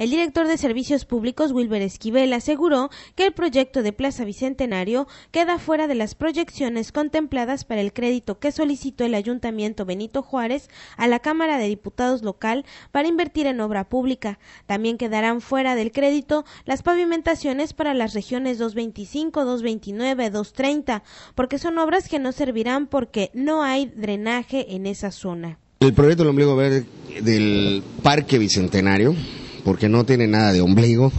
El director de Servicios Públicos, Wilber Esquivel, aseguró que el proyecto de Plaza Bicentenario queda fuera de las proyecciones contempladas para el crédito que solicitó el Ayuntamiento Benito Juárez a la Cámara de Diputados local para invertir en obra pública. También quedarán fuera del crédito las pavimentaciones para las regiones 225, 229, 230, porque son obras que no servirán porque no hay drenaje en esa zona. El proyecto del ombligo verde del Parque Bicentenario porque no tiene nada de ombligo,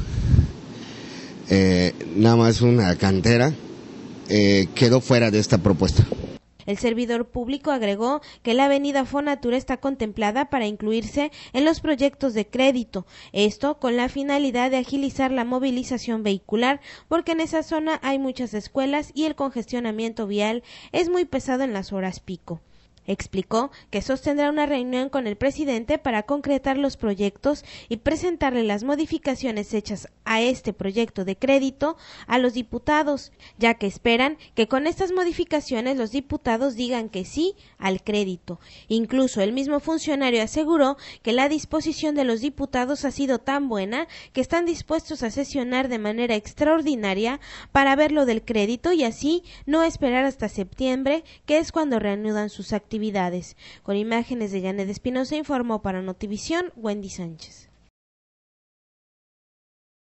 eh, nada más una cantera, eh, quedó fuera de esta propuesta. El servidor público agregó que la avenida Fonatura está contemplada para incluirse en los proyectos de crédito, esto con la finalidad de agilizar la movilización vehicular, porque en esa zona hay muchas escuelas y el congestionamiento vial es muy pesado en las horas pico. Explicó que sostendrá una reunión con el presidente para concretar los proyectos y presentarle las modificaciones hechas a este proyecto de crédito a los diputados, ya que esperan que con estas modificaciones los diputados digan que sí al crédito. Incluso el mismo funcionario aseguró que la disposición de los diputados ha sido tan buena que están dispuestos a sesionar de manera extraordinaria para ver lo del crédito y así no esperar hasta septiembre, que es cuando reanudan sus actividades actividades. Con imágenes de Janet Espinosa informó para Notivisión Wendy Sánchez.